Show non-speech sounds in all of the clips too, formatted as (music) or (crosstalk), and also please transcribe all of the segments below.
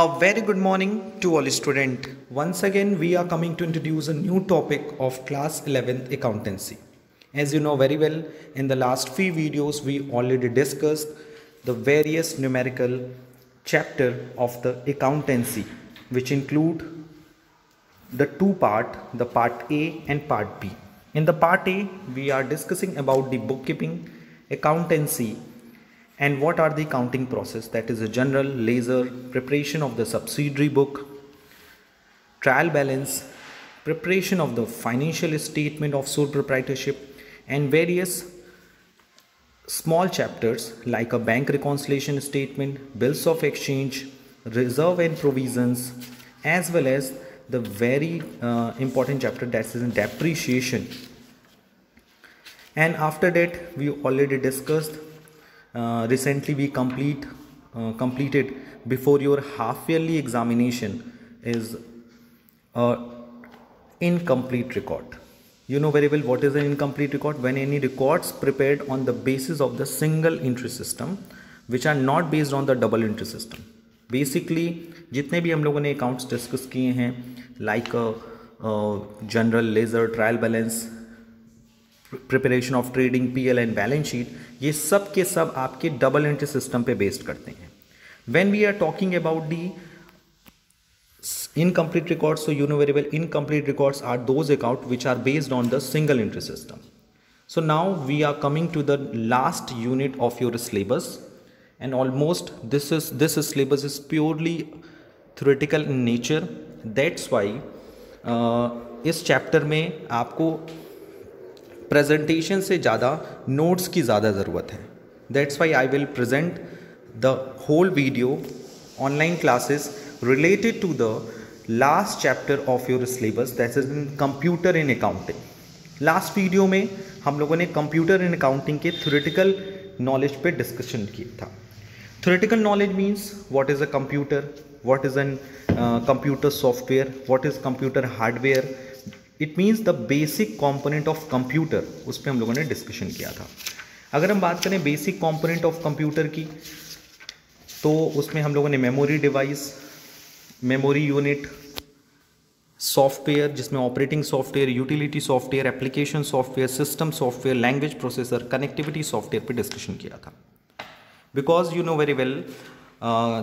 A very good morning to all students. Once again, we are coming to introduce a new topic of class 11th accountancy. As you know very well, in the last few videos, we already discussed the various numerical chapter of the accountancy, which include the two part, the part A and part B. In the part A, we are discussing about the bookkeeping, accountancy, and what are the counting process? That is a general, laser, preparation of the subsidiary book, trial balance, preparation of the financial statement of sole proprietorship and various small chapters like a bank reconciliation statement, bills of exchange, reserve and provisions as well as the very uh, important chapter that is in depreciation and after that we already discussed uh, recently we complete uh, completed before your half yearly examination is a incomplete record you know very well what is an incomplete record when any records prepared on the basis of the single entry system which are not based on the double entry system Basically, जितने भी हम accounts ने accounts discuss किए हैं like general ledger trial balance, preparation of trading P L and balance sheet. ये सब के सब आपके डबल एंट्री सिस्टम पे बेस्ड करते हैं when we are talking about the incomplete record so you know वेरीबल incomplete records are those account which are based on the single entry system so now we are coming to the last unit of your syllabus and almost this is this syllabus is purely theoretical in nature that's why इस chapter में आपको presentation से ज़्यादा notes की ज़्यादा ज़रूरत है that's why I will present the whole video online classes related to the last chapter of your syllabus that is in computer in accounting last video में हम लोगों ने कंप्यूटर इन अकाउंटिंग के थ्योरेटिकल नॉलेज पे discussion किया था theoretical knowledge means what is a computer what is an computer software what is computer hardware it means the basic component of computer उस पर हम लोगों ने डिस्कशन किया था अगर हम बात करें बेसिक कॉम्पोनेंट ऑफ कंप्यूटर की तो उसमें हम लोगों ने memory device memory unit software जिसमें operating software utility software application software system software language processor connectivity software पे डिस्कशन किया था because you know very well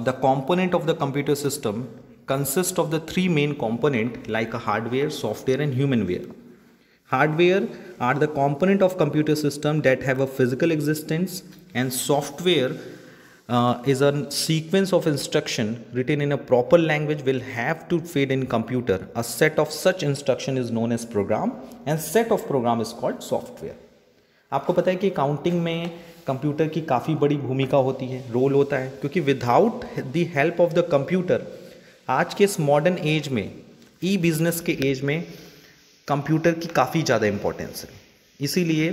the component of the computer system consists of the three main component like hardware, software and humanware. Hardware are the component of computer system that have a physical existence and software uh, is a sequence of instruction written in a proper language will have to feed in computer. A set of such instruction is known as program and set of program is called software. आपको पता है कि counting में computer की काफ़ी बड़ी भूमिका होती है role होता है क्योंकि without the help of the computer आज के इस मॉडर्न एज में ई बिज़नेस के एज में कंप्यूटर की काफ़ी ज़्यादा इंपॉर्टेंस है इसीलिए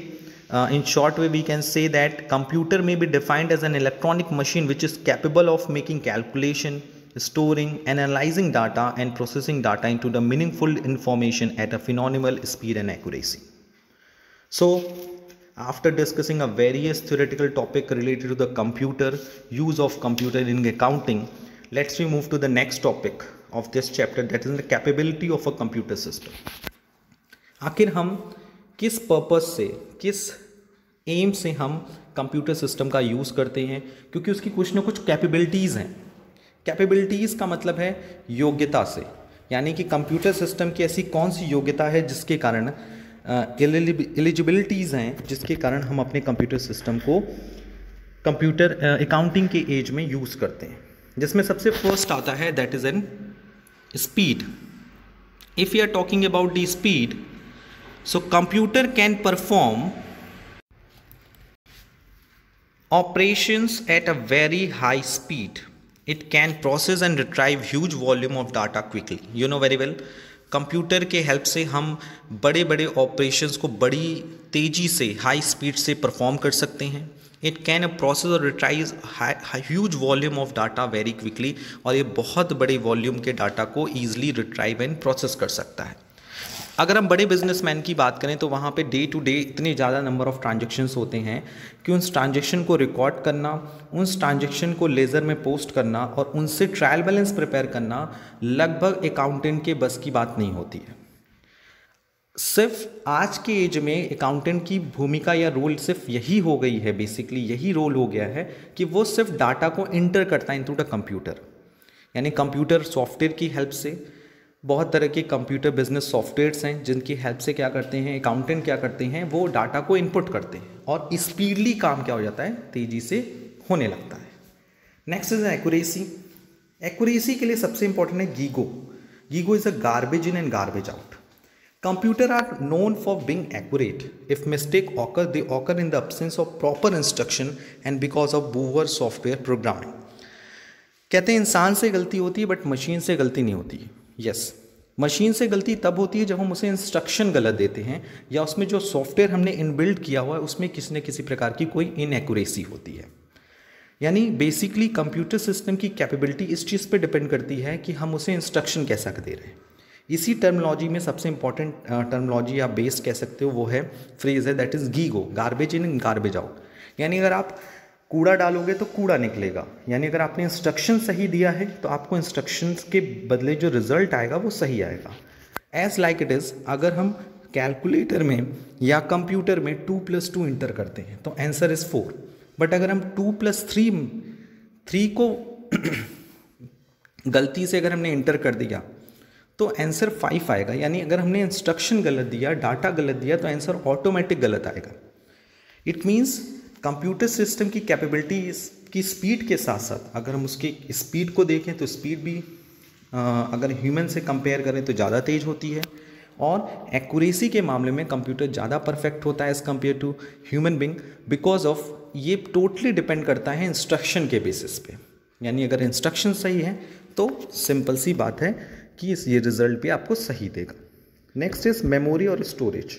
in short way we can say that computer may be defined as an electronic machine which is capable of making calculation storing analyzing data and processing data into the meaningful information at a phenomenal speed and accuracy so after discussing a various theoretical topic related to the computer use of computer in accounting let's we move to the next topic of this chapter that is the capability of a computer system आखिर हम किस purpose से किस M से हम computer system का use करते हैं क्योंकि उसकी कुछ ना कुछ कैपेबिलिटीज़ हैं कैपेबिलिटीज़ का मतलब है योग्यता से यानी कि कंप्यूटर सिस्टम की ऐसी कौन सी योग्यता है जिसके कारण एलिजिबिलिटीज़ हैं जिसके कारण हम अपने कंप्यूटर सिस्टम को कंप्यूटर अकाउंटिंग के एज में यूज़ करते हैं जिसमें सबसे फर्स्ट आता है that is an speed if you are talking about the speed so computer can perform operations at a very high speed it can process and retrieve huge volume of data quickly you know very well computer के help से हम बड़े बड़े operations को बड़ी तेज़ी से high speed से परफॉर्म कर सकते हैं इट कैन प्रोसेस और retrieve huge volume of data very quickly और ये बहुत बड़े वॉल्यूम के डाटा को ईजिली रिट्राइव एंड प्रोसेस कर सकता है अगर हम बड़े बिजनेसमैन की बात करें तो वहाँ पे डे टू डे इतने ज़्यादा नंबर ऑफ़ ट्रांजेक्शन्स होते हैं कि उस ट्रांजेक्शन को रिकॉर्ड करना उस ट्रांजेक्शन को लेज़र में पोस्ट करना और उनसे ट्रायल बैलेंस प्रिपेयर करना लगभग अकाउंटेंट के बस की बात नहीं होती है सिर्फ आज के एज में अकाउंटेंट की भूमिका या रोल सिर्फ यही हो गई है बेसिकली यही रोल हो गया है कि वो सिर्फ डाटा को इंटर करता है इन थ्रू द कंप्यूटर यानी कंप्यूटर सॉफ्टवेयर की हेल्प से बहुत तरह के कंप्यूटर बिजनेस सॉफ्टवेयर्स हैं जिनकी हेल्प से क्या करते हैं अकाउंटेंट क्या करते हैं वो डाटा को इनपुट करते हैं और स्पीडली काम क्या हो जाता है तेज़ी से होने लगता है नेक्स्ट इज एक्यूरेसी एक्यूरेसी के लिए सबसे इंपॉर्टेंट है GIGO GIGO is a garbage in and garbage out Computer are known for being accurate. If mistake occur, they occur in the absence of proper instruction and because of poor software programming. कहते हैं इंसान से गलती होती है but machine से गलती नहीं होती यस yes. मशीन से गलती तब होती है जब हम उसे इंस्ट्रक्शन गलत देते हैं या उसमें जो सॉफ्टवेयर हमने इनबिल्ड किया हुआ है उसमें किसी न किसी प्रकार की कोई इनएक्यूरेसी होती है यानी बेसिकली कंप्यूटर सिस्टम की कैपेबिलिटी इस चीज़ पे डिपेंड करती है कि हम उसे इंस्ट्रक्शन कैसा दे रहे हैं इसी टर्मोलॉजी में सबसे इंपॉर्टेंट टर्मोलॉजी आप बेस कह सकते हो वो है फ्रेज है that is GIGO garbage in garbage out यानी अगर आप कूड़ा डालोगे तो कूड़ा निकलेगा यानी अगर आपने इंस्ट्रक्शन सही दिया है तो आपको इंस्ट्रक्शंस के बदले जो रिजल्ट आएगा वो सही आएगा एज लाइक इट इज़ अगर हम कैलकुलेटर में या कंप्यूटर में टू प्लस टू इंटर करते हैं तो आंसर इज़ फोर बट अगर हम टू प्लस थ्री थ्री को (clears throat) गलती से अगर हमने इंटर कर दिया तो आंसर फाइव आएगा यानी अगर हमने इंस्ट्रक्शन गलत दिया डाटा गलत दिया तो आंसर ऑटोमेटिक गलत आएगा इट मीन्स कंप्यूटर सिस्टम की कैपेबिलिटी की स्पीड के साथ साथ अगर हम उसकी स्पीड को देखें तो स्पीड भी आ, अगर ह्यूमन से कंपेयर करें तो ज़्यादा तेज़ होती है और एक्यूरेसी के मामले में कंप्यूटर ज़्यादा परफेक्ट होता है as compare to human being because of ये टोटली डिपेंड करता है इंस्ट्रक्शन के बेसिस पे यानी अगर इंस्ट्रक्शन सही है तो सिंपल सी बात है कि इस ये रिजल्ट भी आपको सही देगा नेक्स्ट इज मेमोरी और storage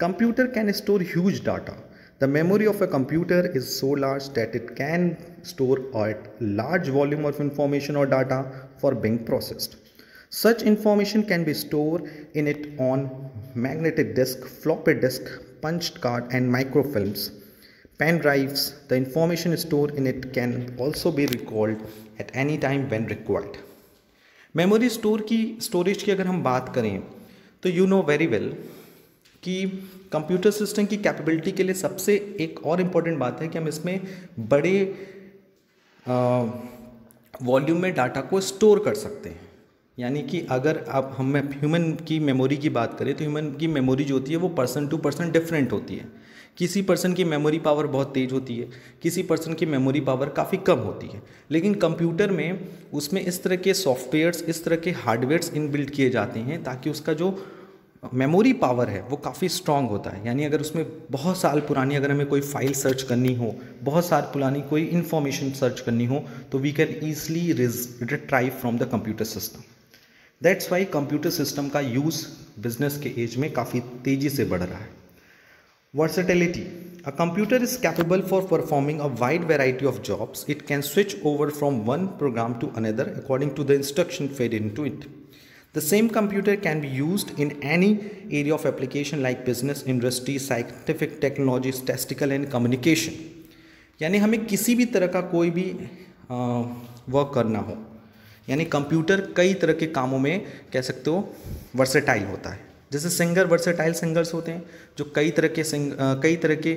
computer can store huge data the memory of a computer is so large that it can store at large volume of information और data for being processed such information can be store in it on magnetic disk floppy disk punch card and microfilms pen drives the information store in it can also be record at any time when required memory store की storage की अगर हम बात करें तो you know very well कि computer system की capability के लिए सबसे एक और इम्पॉर्टेंट बात है कि हम इसमें बड़े वॉल्यूम में डाटा को स्टोर कर सकते हैं यानी कि अगर आप हम ह्यूमन की मेमोरी की बात करें तो ह्यूमन की मेमोरी जो होती है वो पर्सन टू पर्सन डिफरेंट होती है किसी पर्सन की मेमोरी पावर बहुत तेज़ होती है किसी पर्सन की मेमोरी पावर काफ़ी कम होती है लेकिन कंप्यूटर में उसमें इस तरह के सॉफ्टवेयर्स इस तरह के हार्डवेयर्स इनबिल्ट किए जाते हैं ताकि उसका जो मेमोरी पावर है वो काफ़ी स्ट्रांग होता है यानी अगर उसमें बहुत साल पुरानी अगर हमें कोई फाइल सर्च करनी हो बहुत साल पुरानी कोई इन्फॉर्मेशन सर्च करनी हो तो we can easily retrieve from the computer system that's why computer system का यूज़ बिजनेस के एज में काफ़ी तेज़ी से बढ़ रहा है Versatility. A computer is capable for performing a wide variety of jobs. It can switch over from one program to another according to the instruction fed into it. The same computer can be used in any area of application like business, industry, scientific technology, statistical and communication. यानी हमें किसी भी तरह का कोई भी work करना हो यानी कंप्यूटर कई तरह के कामों में कह सकते हो वर्सेटाइल होता है जैसे सिंगर वर्सेटाइल सिंगर्स होते हैं जो कई तरह के सिंग कई तरह के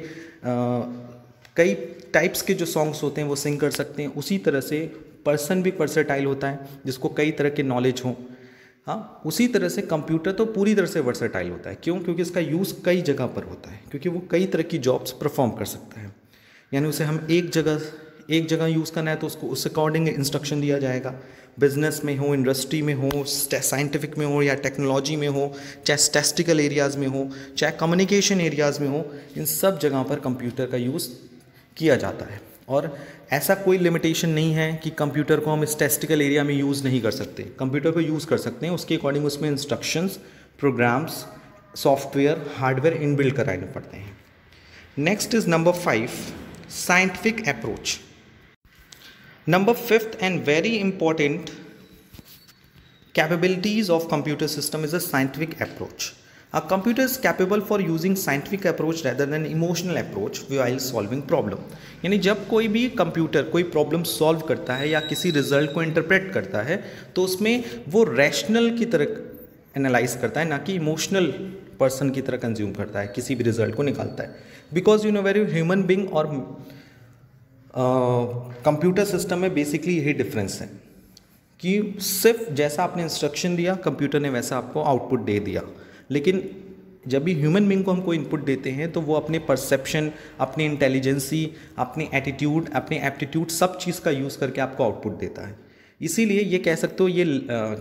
कई टाइप्स के जो सॉन्ग्स होते हैं वो सिंग कर सकते हैं उसी तरह से पर्सन भी वर्सेटाइल होता है जिसको कई तरह के नॉलेज हों हाँ उसी तरह से कंप्यूटर तो पूरी तरह से वर्सेटाइल होता है क्यों क्योंकि इसका यूज़ कई जगह पर होता है क्योंकि वो कई तरह की जॉब्स परफॉर्म कर सकता है यानी उसे हम एक जगह एक जगह यूज़ करना है तो उसको उस अकॉर्डिंग इंस्ट्रक्शन दिया जाएगा बिजनेस में हो इंडस्ट्री में हो साइंटिफिक में हो या टेक्नोलॉजी में हो चाहे स्टेस्टिकल एरियाज़ में हो चाहे कम्युनिकेशन एरियाज़ में हो इन सब जगह पर कंप्यूटर का यूज़ किया जाता है और ऐसा कोई लिमिटेशन नहीं है कि कंप्यूटर को हम स्टेस्टिकल एरिया में यूज़ नहीं कर सकते कंप्यूटर को यूज़ कर सकते हैं उसके अकॉर्डिंग उसमें instructions programs software hardware inbuilt कराने पड़ते हैं next is number five scientific approach number fifth and very important capabilities of computer system is a scientific approach a computer is capable for using scientific approach rather than emotional approach while solving problem यानी जब कोई भी computer कोई problem solve करता है या किसी result को इंटरप्रेट करता है तो उसमें वो रैशनल की तरह एनालाइज करता है ना कि इमोशनल पर्सन की तरह कंज्यूम करता है किसी भी रिजल्ट को निकालता है because you know where you human being और कंप्यूटर सिस्टम में बेसिकली यही डिफरेंस है कि सिर्फ जैसा आपने इंस्ट्रक्शन दिया कंप्यूटर ने वैसा आपको आउटपुट दे दिया लेकिन जब भी ह्यूमन बींग को हम कोई इनपुट देते हैं तो वो अपने परसेप्शन अपनी इंटेलिजेंसी अपने एटीट्यूड अपने एप्टीट्यूड सब चीज़ का यूज़ करके आपको आउटपुट देता है इसीलिए ये कह सकते हो ये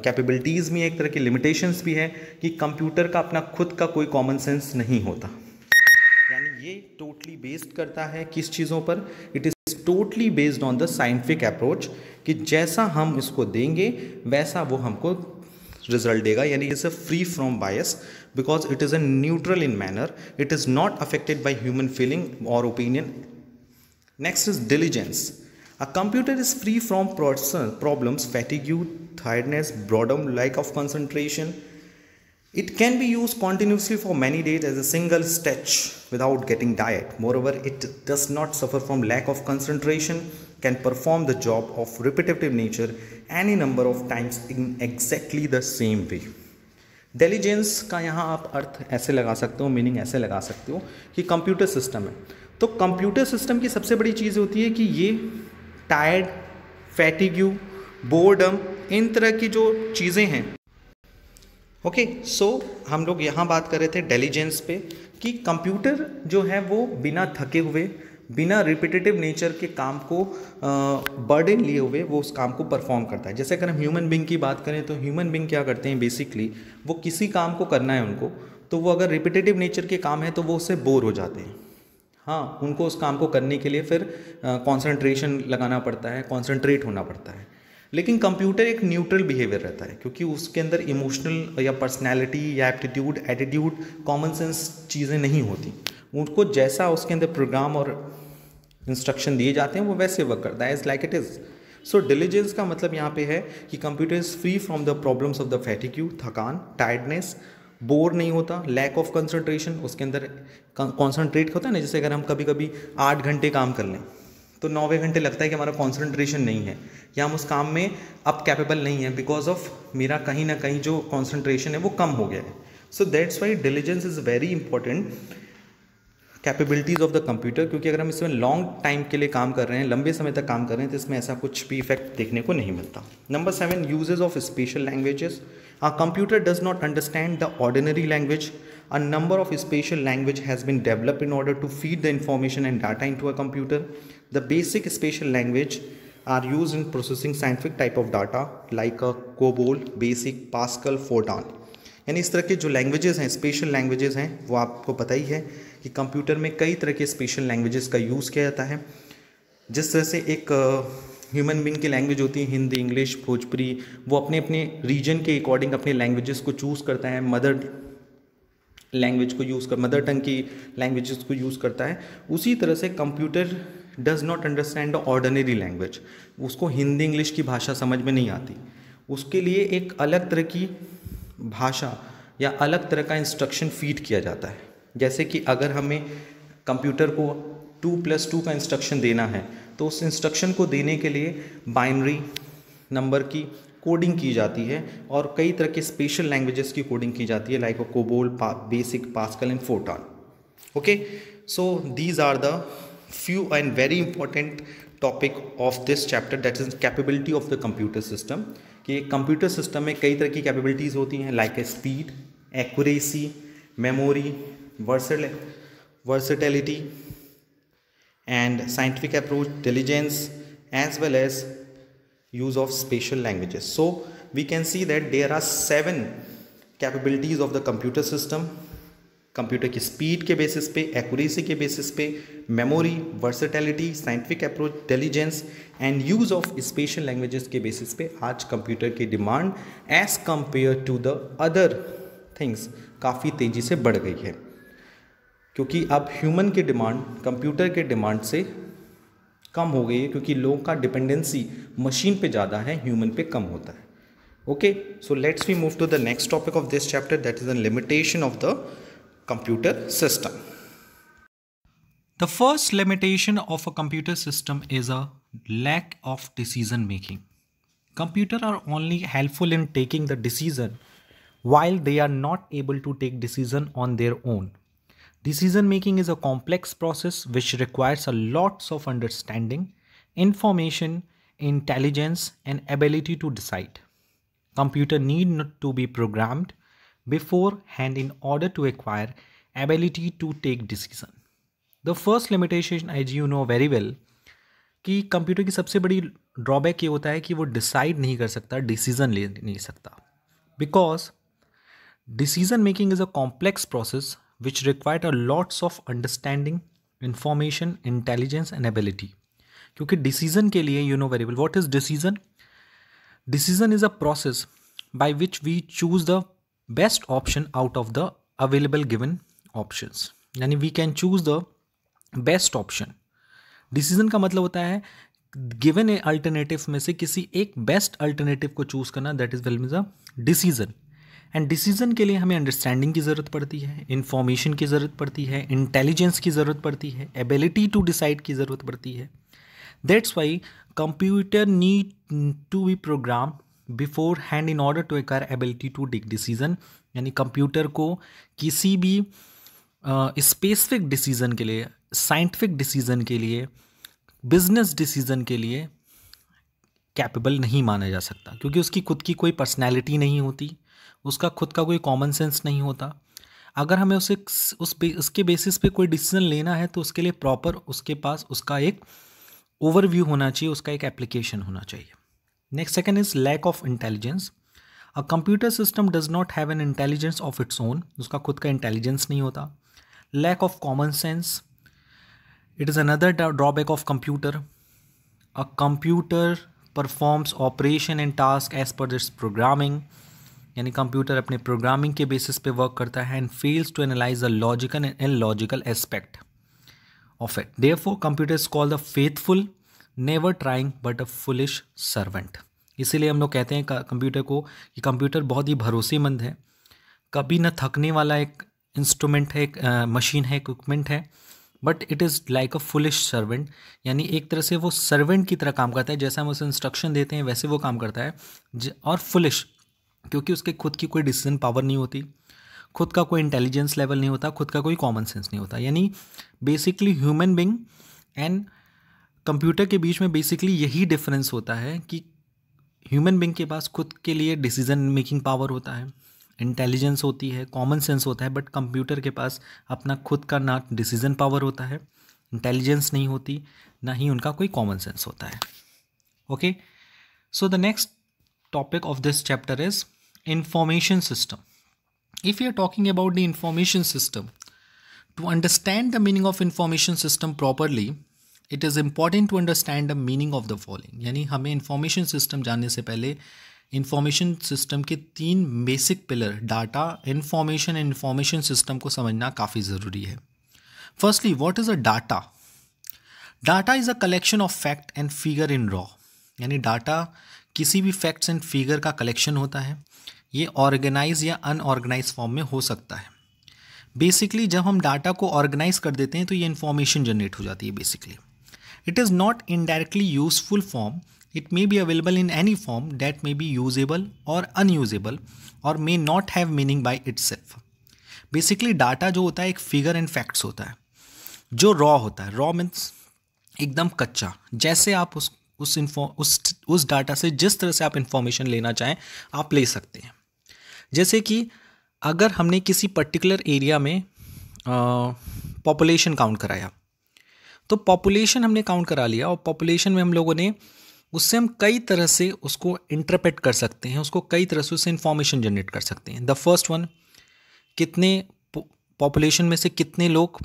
कैपेबिलिटीज़ में एक तरह के लिमिटेशंस भी है कि कंप्यूटर का अपना खुद का कोई कॉमन सेंस नहीं होता यानी ये टोटली बेस्ड करता है किस चीज़ों पर it is totally based on the scientific approach कि जैसा हम इसको देंगे वैसा वो हमको रिजल्ट देगा यानी is a free from bias because it is a neutral in manner it is not affected by human feeling और opinion next is diligence a computer is free from problems fatigue, tiredness, boredom lack of concentration It can be used continuously for many days as a single stretch without getting tired. Moreover, it does not suffer from lack of concentration, can perform the job of repetitive nature any number of times in exactly the same way. Diligence का यहाँ आप अर्थ ऐसे लगा सकते हो meaning ऐसे लगा सकते हो कि कंप्यूटर सिस्टम है तो कंप्यूटर सिस्टम की सबसे बड़ी चीज़ होती है कि ये टायर्ड फैटिग्यू बोर्डम इन तरह की जो चीज़ें हैं ओके सो हम लोग यहाँ बात कर रहे थे डेलीजेंस पे कि कंप्यूटर जो है वो बिना थके हुए बिना रिपीटेटिव नेचर के काम को बर्डन लिए हुए वो उस काम को परफॉर्म करता है जैसे अगर हम ह्यूमन बींग की बात करें तो ह्यूमन बींग क्या करते हैं बेसिकली वो किसी काम को करना है उनको तो वो अगर रिपीटेटिव नेचर के काम है तो वो उससे बोर हो जाते हैं हाँ उनको उस काम को करने के लिए फिर कॉन्सेंट्रेशन लगाना पड़ता है कॉन्सेंट्रेट होना पड़ता है लेकिन कंप्यूटर एक न्यूट्रल बिहेवियर रहता है क्योंकि उसके अंदर इमोशनल या पर्सनैलिटी या एप्टीट्यूड एटीट्यूड कॉमन सेंस चीज़ें नहीं होती उनको जैसा उसके अंदर प्रोग्राम और इंस्ट्रक्शन दिए जाते हैं वो वैसे वर्क करता है is like it is so diligence का मतलब यहाँ पे है कि computer is free from the problems of the fatigue थकान टायर्डनेस बोर नहीं होता लैक ऑफ कंसनट्रेशन उसके अंदर कॉन्सनट्रेट होता है ना जैसे अगर हम कभी कभी आठ घंटे काम कर लें तो नौवे घंटे लगता है कि हमारा कॉन्सेंट्रेशन नहीं है या हम उस काम में अब कैपेबल नहीं है बिकॉज ऑफ मेरा कहीं ना कहीं जो कॉन्सेंट्रेशन है वो कम हो गया है so that's why diligence is very important capabilities of the computer क्योंकि अगर हम इसमें लॉन्ग टाइम के लिए काम कर रहे हैं लंबे समय तक काम कर रहे हैं तो इसमें ऐसा कुछ भी इफेक्ट देखने को नहीं मिलता number seven uses of special languages a computer does not understand the ordinary language a number of special language has been develop in order to feed the information and data into a computer The basic spatial language are used in processing scientific type of data like a COBOL, BASIC, Pascal, Fortran. यानी इस तरह के जो languages हैं special languages हैं वो आपको पता ही है कि कंप्यूटर में कई तरह के स्पेशल लैंग्वेजेस का यूज़ किया जाता है जिस तरह से एक ह्यूमन बींग की लैंग्वेज होती है हिंदी इंग्लिश भोजपुरी वो अपने अपने रीजन के अकॉर्डिंग अपने लैंग्वेजेस को चूज़ करता है मदर लैंग्वेज को यूज़ कर मदर टंग की लैंग्वेजेस को यूज़ करता है उसी तरह से computer does not understand the ordinary language उसको हिंदी इंग्लिश की भाषा समझ में नहीं आती उसके लिए एक अलग तरह की भाषा या अलग तरह का इंस्ट्रक्शन फीड किया जाता है जैसे कि अगर हमें कंप्यूटर को टू प्लस टू का इंस्ट्रक्शन देना है तो उस इंस्ट्रक्शन को देने के लिए बाइनरी नंबर की कोडिंग की जाती है और कई तरह के स्पेशल लैंग्वेजेस की कोडिंग की जाती है like COBOL BASIC Pascal and photon okay so these are the few and very important topic of this chapter that is capability of the computer system कि कंप्यूटर सिस्टम में कई तरह की capabilities होती हैं like a speed accuracy memory versatility and scientific approach intelligence as well as use of special languages so we can see that there are seven capabilities of the computer system computer की speed के basis पे accuracy के basis पे memory versatility scientific approach intelligence and use of special languages के basis पे आज computer की demand as compare to the other things काफ़ी तेज़ी से बढ़ गई है क्योंकि अब ह्यूमन की डिमांड कंप्यूटर के डिमांड से कम हो गई है क्योंकि लोगों का डिपेंडेंसी मशीन पे ज़्यादा है ह्यूमन पे कम होता है okay so let's we move to the next topic of this chapter that is the limitation of the computer system. The first limitation of a computer system is a lack of decision making. Computer are only helpful in taking the decision while they are not able to take decision on their own. Decision making is a complex process which requires a lots of understanding, information, intelligence and ability to decide. Computer need not to be programmed beforehand in order to acquire ability to take decision the first limitation as you know very well कि computer की सबसे बड़ी drawback ये होता है कि वो decide नहीं कर सकता डिसीजन ले नहीं सकता because decision making is a complex process which required a lots of understanding information intelligence and ability क्योंकि डिसीजन के लिए you know very well what is decision decision is a process by which we choose the best option out of the available given options यानी we can choose the best option decision का मतलब होता है given ए alternative में से किसी एक best alternative को चूज करना that is well means a decision and decision के लिए हमें अंडरस्टैंडिंग की ज़रूरत पड़ती है इन्फॉर्मेशन की ज़रूरत पड़ती है इंटेलिजेंस की ज़रूरत पड़ती है एबिलिटी टू डिसाइड की ज़रूरत पड़ती है that's why computer need to be program beforehand in order to acquire ability to take decision यानी कंप्यूटर को किसी भी स्पेसिफिक uh, डिसीजन के लिए साइंटिफिक डिसीजन के लिए बिजनेस डिसीजन के लिए कैपेबल नहीं माना जा सकता क्योंकि उसकी खुद की कोई पर्सनैलिटी नहीं होती उसका खुद का कोई कॉमन सेंस नहीं होता अगर हमें उसे उस पे उसके बेसिस पे कोई डिसीजन लेना है तो उसके लिए प्रॉपर उसके पास उसका एक ओवरव्यू होना चाहिए उसका एक एप्लीकेशन होना चाहिए Next, second is lack of intelligence. A computer system does not have an intelligence of its own. उसका खुद का intelligence नहीं होता Lack of common sense. It is another drawback of computer. A computer performs operation and task as per its programming. यानी computer अपने programming के basis पे work करता है and fails to analyze the logical and illogical aspect of it. Therefore, computer is called called faithful. Never trying but a foolish servant इसीलिए हम लोग कहते हैं कंप्यूटर को कि कंप्यूटर बहुत ही भरोसेमंद है कभी न थकने वाला एक इंस्ट्रूमेंट है एक मशीन है इक्विपमेंट है but it is like a foolish servant यानी एक तरह से वो सर्वेंट की तरह काम करता है जैसा हम उसे इंस्ट्रक्शन देते हैं वैसे वो काम करता है और फुलिश क्योंकि उसके खुद की कोई डिसीजन पावर नहीं होती खुद का कोई इंटेलिजेंस लेवल नहीं होता खुद का कोई कॉमन सेंस नहीं होता यानी basically human being and computer के बीच में बेसिकली यही डिफरेंस होता है कि ह्यूमन बींग के पास खुद के लिए डिसीजन मेकिंग पावर होता है इंटेलिजेंस होती है कॉमन सेंस होता है बट कंप्यूटर के पास अपना खुद का ना डिसीजन पावर होता है इंटेलिजेंस नहीं होती ना ही उनका कोई कॉमन सेंस होता है okay so the next topic of this chapter is information system if you are talking about the information system to understand the meaning of information system properly it is important to understand the meaning of the following यानी हमें information system जानने से पहले information system के तीन basic pillar data information and information system को समझना काफ़ी ज़रूरी है firstly what is a data data is a collection of fact and figure in raw यानी डाटा किसी भी फैक्ट्स एंड फिगर का कलेक्शन होता है ये ऑर्गेनाइज या अनऑर्गेनाइज फॉर्म में हो सकता है बेसिकली जब हम डाटा को ऑर्गेनाइज कर देते हैं तो ये इन्फॉर्मेशन जनरेट हो जाती है basically It is not indirectly useful form. It may be available in any form that may be usable or unusable और may not have meaning by itself basically data जो होता है एक figure and facts होता है जो raw होता है रॉ मीन्स एकदम कच्चा जैसे आप उस उस इन्फॉर्म उस उस डाटा से जिस तरह से आप इन्फॉर्मेशन लेना चाहें आप ले सकते हैं जैसे कि अगर हमने किसी पर्टिकुलर एरिया में पॉपुलेशन काउंट कराया तो पॉपुलेशन हमने काउंट करा लिया और पॉपुलेशन में हम लोगों ने उससे हम कई तरह से उसको इंटरप्रेट कर सकते हैं उसको कई तरह से उससे इन्फॉर्मेशन जनरेट कर सकते हैं द फर्स्ट वन कितने पॉपुलेशन में से कितने लोग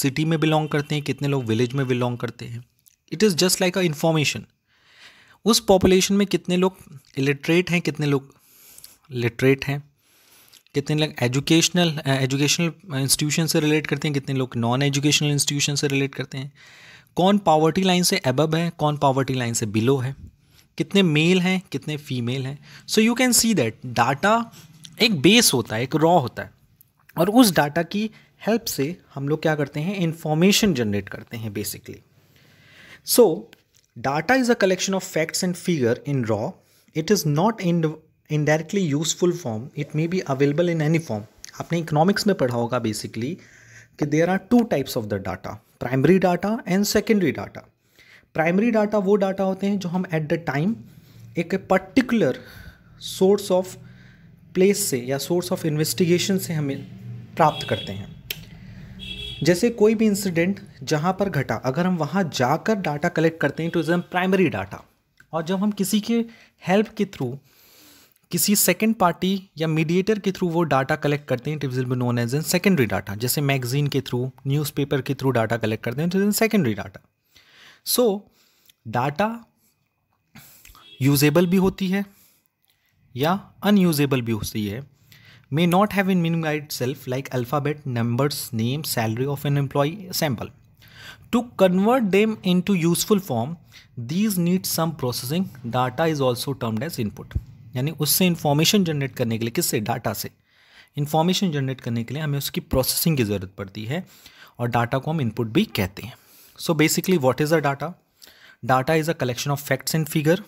सिटी में बिलोंग करते हैं कितने लोग विलेज में बिलोंग करते हैं it is just like a information उस पॉपुलेशन में कितने लोग इलिटरेट हैं कितने लोग लिटरेट हैं कितने लोग एजुकेशनल एजुकेशनल इंस्टीट्यूशन से रिलेट करते हैं कितने लोग नॉन एजुकेशनल इंस्टीट्यूशन से रिलेट करते हैं कौन पावर्टी लाइन से एबब है कौन पावर्टी लाइन से बिलो है कितने मेल हैं कितने फीमेल हैं so you can see that data एक बेस होता है एक रॉ होता है और उस डाटा की हेल्प से हम लोग क्या करते हैं इन्फॉर्मेशन जनरेट करते हैं basically so data is a collection of facts and figure in raw it is not indirectly useful form it may be available in any form आपने इकोनॉमिक्स में पढ़ा होगा बेसिकली कि there are two types of the data primary data and secondary data primary data वो data होते हैं जो हम एट द टाइम एक पर्टिकुलर सोर्स ऑफ प्लेस से या सोर्स ऑफ इन्वेस्टिगेशन से हमें प्राप्त करते हैं जैसे कोई भी इंसिडेंट जहाँ पर घटा अगर हम वहाँ जाकर डाटा कलेक्ट करते हैं तो इज़ प्राइमरी डाटा और जब हम किसी के हेल्प के थ्रू किसी सेकेंड पार्टी या मीडिएटर के थ्रू वो डाटा कलेक्ट करते हैं it is known as an secondary data जैसे मैगजीन के थ्रू न्यूज़पेपर के थ्रू डाटा कलेक्ट करते हैं it is in secondary data so data usable भी होती है या अनयूजेबल भी होती है may not have in meaning itself like alphabet numbers name salary of an employ sample to convert them in to useful form these need some processing data is also termed as input यानी उससे information generate करने के लिए किससे data से information generate करने के लिए हमें उसकी प्रोसेसिंग की ज़रूरत पड़ती है और डाटा को हम इनपुट भी कहते हैं so basically what is a data data is a collection of facts and figure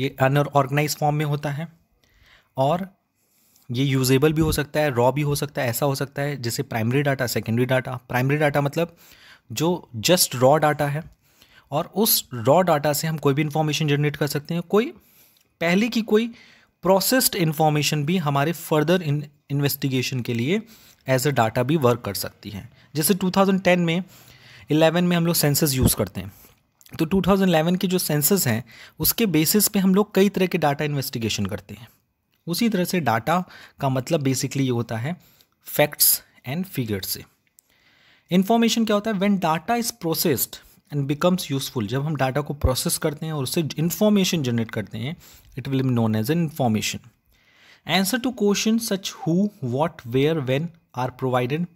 ये अनऑर्गेनाइज फॉर्म में होता है और ये यूजेबल भी हो सकता है रॉ भी हो सकता है ऐसा हो सकता है जैसे primary data secondary data primary data मतलब जो जस्ट रॉ डाटा है और उस रॉ डाटा से हम कोई भी इन्फॉर्मेशन जनरेट कर सकते हैं कोई पहले की कोई प्रोसेस्ड इन्फॉर्मेशन भी हमारे फर्दर इन्वेस्टिगेशन के लिए एज अ डाटा भी वर्क कर सकती है जैसे 2010 में 11 में हम लोग सेंसस यूज़ करते हैं तो 2011 के जो सेंसस हैं उसके बेसिस पे हम लोग कई तरह के डाटा इन्वेस्टिगेशन करते हैं उसी तरह से डाटा का मतलब बेसिकली ये होता है फैक्ट्स एंड फिगर्स से इन्फॉर्मेशन क्या होता है when data is processed and becomes useful जब हम डाटा को प्रोसेस करते हैं और उससे इन्फॉर्मेशन जनरेट करते हैं it will be known as an information answer to question such who what where when are provided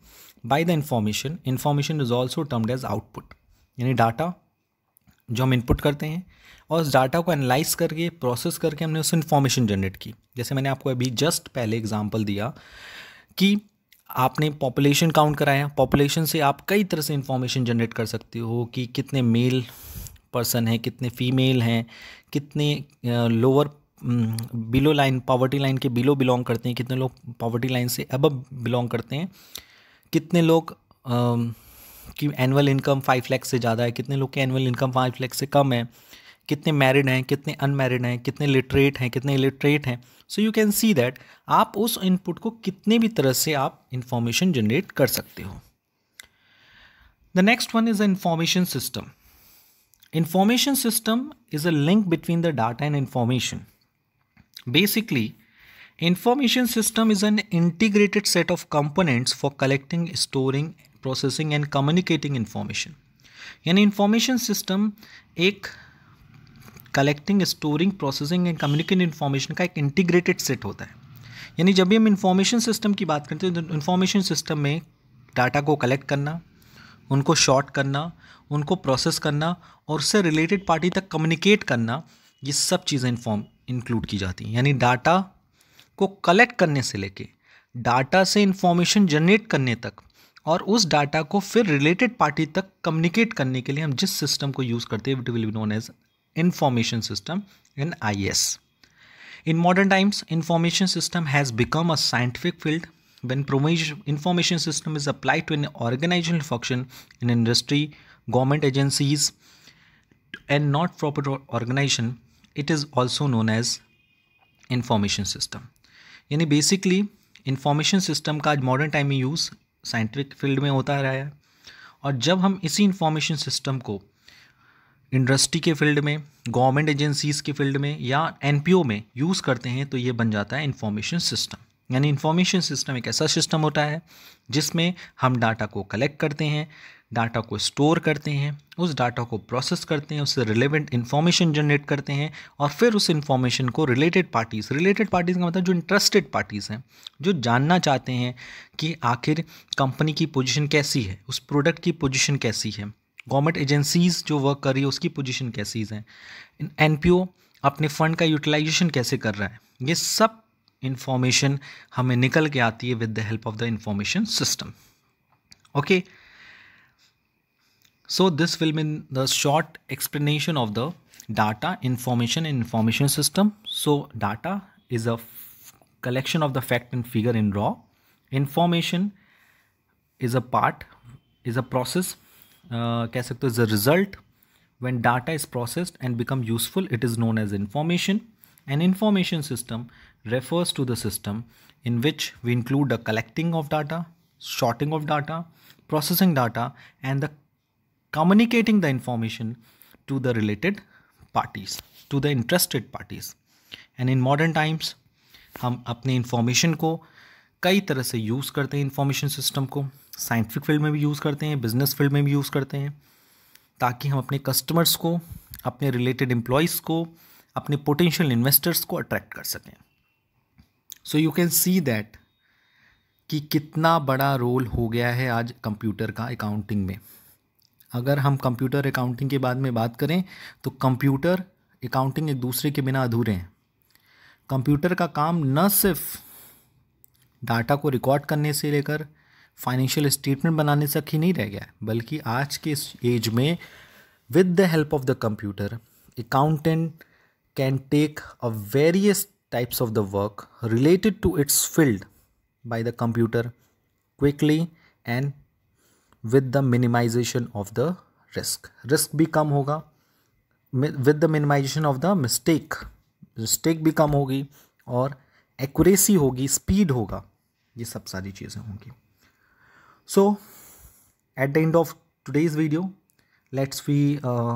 by the information information is also termed as output यानी डाटा जो हम इनपुट करते हैं और उस डाटा को एनालाइज करके प्रोसेस करके हमने उससे इन्फॉर्मेशन जनरेट की जैसे मैंने आपको अभी जस्ट पहले एग्जाम्पल दिया कि आपने पॉपुलेशन काउंट कराया पॉपुलेशन से आप कई तरह से इंफॉर्मेशन जनरेट कर सकते हो कि कितने मेल पर्सन हैं कितने फीमेल हैं कितने lower below line poverty line के बिलो बिलोंग करते हैं कितने लोग पॉवर्टी लाइन से अबब बिलोंग करते हैं कितने लोग की एनुअल इनकम फाइव लैख से ज़्यादा है कितने लोग की एनुअल इनकम फाइव लैख से कम है कितने मैरिड हैं कितने अनमैरिड हैं कितने लिटरेट हैं कितने इलिटरेट हैं so you can see that आप उस इनपुट को कितने भी तरह से आप इंफॉर्मेशन जनरेट कर सकते हो the next one is a information system information system is a link between the data and information basically information system is an integrated set of components for collecting storing processing and communicating information यानी information system एक collecting storing processing and communicate information का एक integrated set होता है यानी जब भी हम इन्फॉर्मेशन सिस्टम की बात करते हैं तो इन्फॉर्मेशन सिस्टम में डाटा को कलेक्ट करना उनको शॉर्ट करना उनको प्रोसेस करना और उससे रिलेटेड पार्टी तक कम्युनिकेट करना ये सब चीज़ें इन्फॉर्म इंक्लूड की जाती हैं यानी डाटा को कलेक्ट करने से लेके डाटा से इन्फॉर्मेशन जनरेट करने तक और उस डाटा को फिर रिलेटेड पार्टी तक कम्युनिकेट करने के लिए हम जिस सिस्टम को यूज़ करते हैं it will be known as information system in IS. In modern times, information system has become a scientific field. When information system is applied to an organizational function in industry, government agencies, and not profit organization, it is also known as information system. यानी basically information system का आज modern time में use scientific field में होता रहा है और जब हम इसी इंफॉर्मेशन सिस्टम को इंडस्ट्री के फील्ड में गवर्नमेंट एजेंसीज़ के फील्ड में या एन में यूज़ करते हैं तो ये बन जाता है इन्फॉर्मेशन सिस्टम यानी इन्फॉर्मेशन सिस्टम एक ऐसा सिस्टम होता है जिसमें हम डाटा को कलेक्ट करते हैं डाटा को स्टोर करते हैं उस डाटा को प्रोसेस करते हैं उससे रिलेवेंट इन्फॉर्मेशन जनरेट करते हैं और फिर उस इन्फॉर्मेशन को रिलेटेड पार्टीज़ रिलेटेड पार्टीज़ का मतलब जो इंटरेस्टेड पार्टीज़ हैं जो जानना चाहते हैं कि आखिर कंपनी की पोजीशन कैसी है उस प्रोडक्ट की पोजीशन कैसी है गवर्नमेंट एजेंसीज़ जो वर्क कर रही है उसकी पोजीशन कैसीज हैं एन अपने फ़ंड का यूटिलाइजेशन कैसे कर रहा है ये सब इन्फॉर्मेशन हमें निकल के आती है with the help of the information system okay so this will mean the short explanation of the data information and information system so data is a collection of the fact and figure in raw information is a part is a process कह सकते हो is a result when data is processed and become useful it is known as information and information system refers to the system in which we include the collecting of data shorting of data processing data and the communicating the information to the related parties to the interested parties and in modern times हम अपने information को कई तरह से use करते हैं information system को scientific field में भी यूज़ करते हैं बिजनेस फील्ड में भी यूज़ करते हैं ताकि हम अपने कस्टमर्स को अपने रिलेटेड एम्प्लॉयज़ को अपने पोटेंशियल इन्वेस्टर्स को अट्रैक्ट कर सकें so you can see that कि कितना बड़ा रोल हो गया है आज कंप्यूटर का अकाउंटिंग में अगर हम कंप्यूटर अकाउंटिंग के बाद में बात करें तो कंप्यूटर अकाउंटिंग एक दूसरे के बिना अधूरे हैं कंप्यूटर का काम न सिर्फ डाटा को रिकॉर्ड करने से लेकर फाइनेंशियल स्टेटमेंट बनाने तक ही नहीं रह गया बल्कि आज के इस एज में with the help of the computer accountant can take a various types of the work related to its field by the computer quickly and with the minimization of the risk risk भी कम होगा with the minimization of the mistake mistake भी कम होगी और accuracy होगी speed होगा ये सब सारी चीज़ें होंगी So at the end of today's video, let's be uh,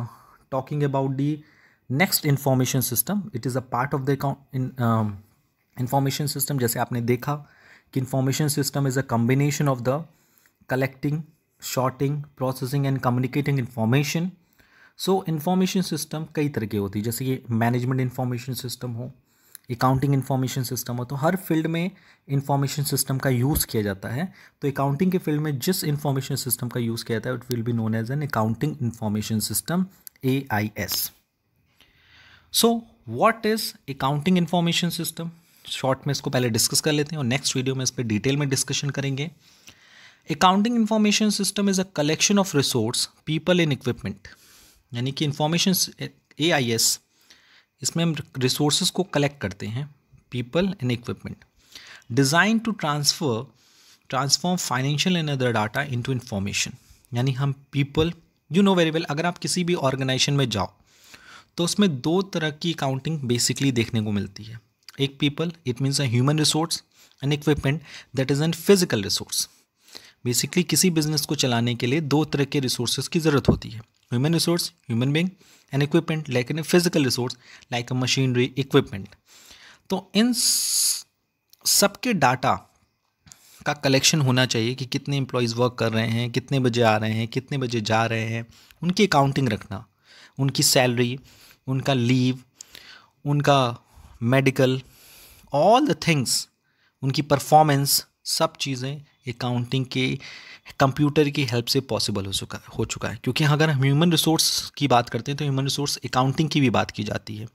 talking about the next information system it is a part of the account information system जैसे आपने देखा कि information system is a combination of the collecting shorting processing and communicating information so information system कई तरह की होती है जैसे ये मैनेजमेंट इन्फॉर्मेशन सिस्टम हो अकाउंटिंग इन्फॉर्मेशन सिस्टम हो तो हर फील्ड में इंफॉर्मेशन सिस्टम का यूज़ किया जाता है तो अकाउंटिंग के फील्ड में जिस इंफॉर्मेशन सिस्टम का यूज़ किया जाता है it will be known as an accounting information system A I S so what is accounting information system short में इसको पहले डिस्कस कर लेते हैं और नेक्स्ट वीडियो में इस पर डिटेल में डिस्कशन करेंगे accounting information system is a collection of resource people in equipment यानी कि इन्फॉर्मेशन ए आई एस इसमें हम रिसोर्स को कलेक्ट करते हैं people and equipment design to transfer transform financial and other data into information यानी हम people you know very well अगर आप किसी भी ऑर्गेनाइजेशन में जाओ तो उसमें दो तरह की अकाउंटिंग बेसिकली देखने को मिलती है एक people it means a human resource and equipment that is an physical resource basically किसी बिजनेस को चलाने के लिए दो तरह के रिसोर्स की ज़रूरत होती है human resource human being and equipment like an physical resource like a machinery equipment तो इन सबके डाटा का कलेक्शन होना चाहिए कि कितने एम्प्लॉयज़ वर्क कर रहे हैं कितने बजे आ रहे हैं कितने बजे जा रहे हैं उनकी अकाउंटिंग रखना उनकी सैलरी उनका लीव उनका मेडिकल ऑल द थिंग्स उनकी परफॉर्मेंस सब चीज़ें अकाउंटिंग के कंप्यूटर की हेल्प से पॉसिबल हो चुका हो चुका है क्योंकि अगर हम ह्यूमन रिसोर्स की बात करते हैं तो ह्यूमन रिसोर्स अकाउंटिंग की भी बात की जाती है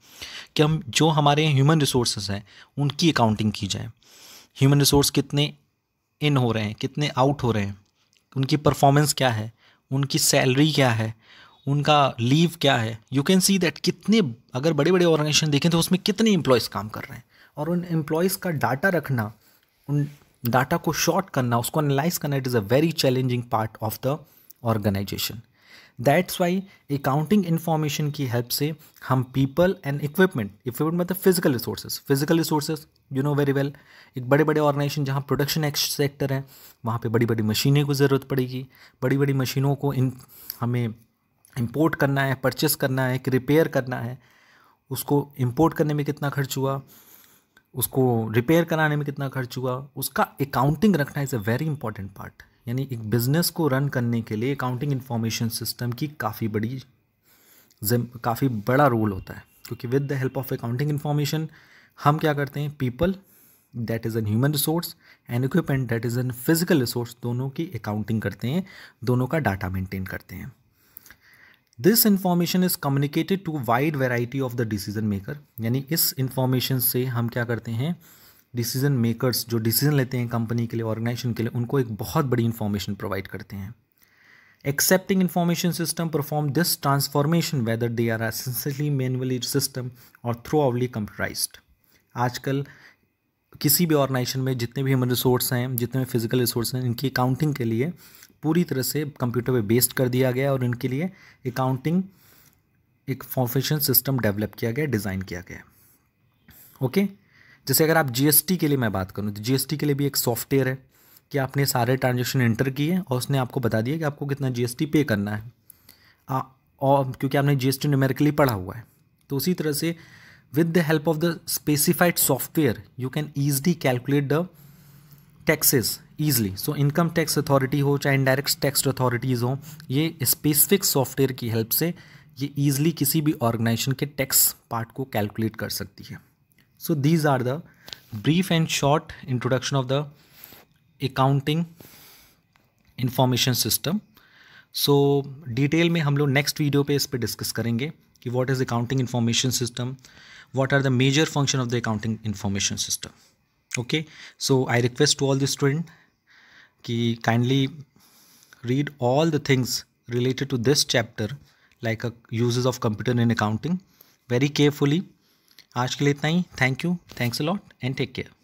कि हम जो हमारे ह्यूमन रिसोर्सेज हैं उनकी अकाउंटिंग की जाए ह्यूमन रिसोर्स कितने इन हो रहे हैं कितने आउट हो रहे हैं उनकी परफॉर्मेंस क्या है उनकी सैलरी क्या है उनका लीव क्या है यू कैन सी दैट कितने अगर बड़े बड़े ऑर्गेनाइजेशन देखें तो उसमें कितने एम्प्लॉयज़ काम कर रहे हैं और उन एम्प्लॉयज़ का डाटा रखना उन डाटा को शॉर्ट करना उसको एनालाइज करना it is a very challenging part of the organisation that's why accounting information की हेल्प से हम पीपल एंड इक्विपमेंट इक्विपमेंट मतलब physical resources physical resources you know very well एक बड़े बड़े ऑर्गेनाइजेशन जहाँ प्रोडक्शन सेक्टर है वहाँ पर बड़ी बड़ी मशीनें को ज़रूरत पड़ेगी बड़ी बड़ी मशीनों को इन हमें इम्पोर्ट करना है परचेस करना है कि रिपेयर करना है उसको इम्पोर्ट करने में कितना खर्च हुआ उसको रिपेयर कराने में कितना खर्च हुआ उसका अकाउंटिंग रखना is a very important part यानी एक बिज़नेस को रन करने के लिए अकाउंटिंग इन्फॉर्मेशन सिस्टम की काफ़ी बड़ी काफ़ी बड़ा रोल होता है क्योंकि with the help of accounting information हम क्या करते हैं people that is an human resource and equipment that is an physical resource दोनों की अकाउंटिंग करते हैं दोनों का डाटा मेंटेन करते हैं this information is communicated to wide variety of the decision maker यानी इस इन्फॉर्मेशन से हम क्या करते हैं डिसीजन मेकर्स जो डिसीजन लेते हैं कंपनी के लिए ऑर्गेनाइजेशन के लिए उनको एक बहुत बड़ी इन्फॉर्मेशन प्रोवाइड करते हैं accepting accepting system perform this transformation whether whether they are system और थ्रू or कंप्यूटराइज आज आजकल किसी भी ऑर्गेनाइजेशन में जितने भी ह्यूमन रिसोर्स हैं जितने भी फिजिकल रिसोर्स हैं इनकी अकाउंटिंग के लिए पूरी तरह से कंप्यूटर पे बेस्ड कर दिया गया और इनके लिए अकाउंटिंग एक फॉर्मेशन सिस्टम डेवलप किया गया डिज़ाइन किया गया ओके जैसे अगर आप जीएसटी के लिए मैं बात करूँ तो जीएसटी के लिए भी एक सॉफ्टवेयर है कि आपने सारे ट्रांजेक्शन एंटर किए और उसने आपको बता दिया कि आपको कितना जी पे करना है आ, और क्योंकि आपने जीएसटी न्यूमेरिकली पढ़ा हुआ है तो उसी तरह से with the help of the specified software you can easily calculate the taxes easily so income tax authority हो चाहे इनडायरेक्ट टैक्स अथॉरिटीज़ हो ये स्पेसिफिक सॉफ्टवेयर की हेल्प से ये ईजिली किसी भी ऑर्गेनाइजेशन के टैक्स पार्ट को कैलकुलेट कर सकती है so these are the brief and short introduction of the accounting information system so detail में हम लोग नेक्स्ट वीडियो पे इस पर डिस्कस करेंगे कि what is accounting information system what are the major function of the accounting information system okay so I request to all the student कि kindly read all the things related to this chapter like uses of computer in accounting very carefully आज के लिए इतना ही thank you thanks a lot